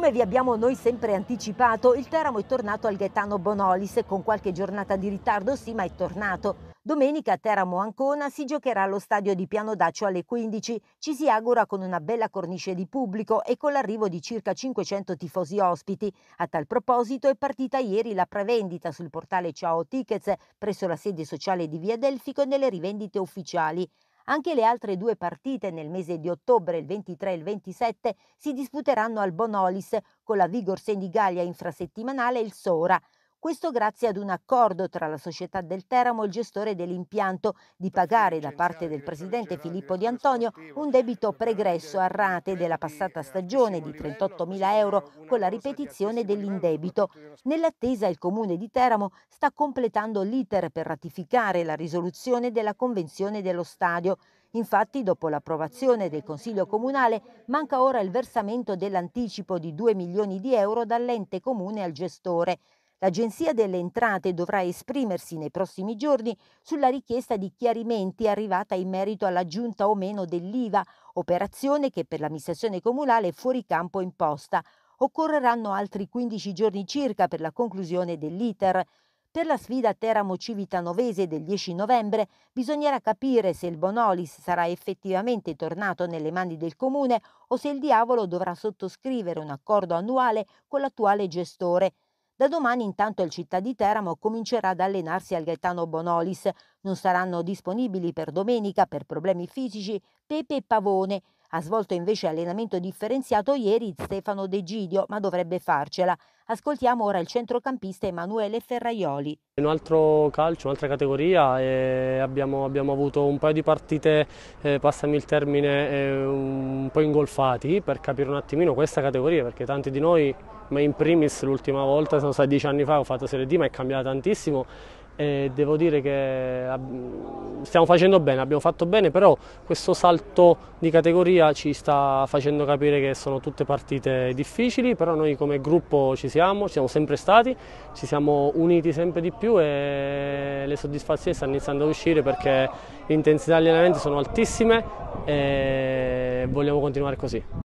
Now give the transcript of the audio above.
Come vi abbiamo noi sempre anticipato, il Teramo è tornato al Gaetano Bonolis con qualche giornata di ritardo, sì, ma è tornato. Domenica a Teramo Ancona si giocherà allo stadio di Piano Daccio alle 15. Ci si augura con una bella cornice di pubblico e con l'arrivo di circa 500 tifosi ospiti. A tal proposito è partita ieri la prevendita sul portale Ciao Tickets presso la sede sociale di Via Delfico e nelle rivendite ufficiali. Anche le altre due partite nel mese di ottobre, il 23 e il 27, si disputeranno al Bonolis con la Vigor Senigallia infrasettimanale e il Sora. Questo grazie ad un accordo tra la società del Teramo e il gestore dell'impianto di pagare da parte del presidente Filippo Di Antonio un debito pregresso a rate della passata stagione di 38.000 euro con la ripetizione dell'indebito. Nell'attesa il comune di Teramo sta completando l'iter per ratificare la risoluzione della convenzione dello stadio Infatti, dopo l'approvazione del Consiglio Comunale, manca ora il versamento dell'anticipo di 2 milioni di euro dall'ente comune al gestore. L'Agenzia delle Entrate dovrà esprimersi nei prossimi giorni sulla richiesta di chiarimenti arrivata in merito all'aggiunta o meno dell'IVA, operazione che per l'amministrazione comunale è fuori campo imposta. Occorreranno altri 15 giorni circa per la conclusione dell'iter. Per la sfida Teramo-Civitanovese del 10 novembre bisognerà capire se il Bonolis sarà effettivamente tornato nelle mani del comune o se il diavolo dovrà sottoscrivere un accordo annuale con l'attuale gestore. Da domani intanto il Città di Teramo comincerà ad allenarsi al Gaetano Bonolis. Non saranno disponibili per domenica per problemi fisici Pepe e Pavone. Ha svolto invece allenamento differenziato ieri Stefano De Gidio, ma dovrebbe farcela. Ascoltiamo ora il centrocampista Emanuele Ferraioli. Un altro calcio, un'altra categoria, eh, abbiamo, abbiamo, avuto un paio di partite, eh, passami il termine, eh, un po' ingolfati per capire un attimino questa categoria, perché tanti di noi ma in primis l'ultima volta, sono stati dieci anni fa, ho fatto Serie D, ma è cambiata tantissimo e devo dire che stiamo facendo bene, abbiamo fatto bene, però questo salto di categoria ci sta facendo capire che sono tutte partite difficili, però noi come gruppo ci siamo, ci siamo sempre stati, ci siamo uniti sempre di più e le soddisfazioni stanno iniziando a uscire perché l'intensità degli allenamenti sono altissime e vogliamo continuare così.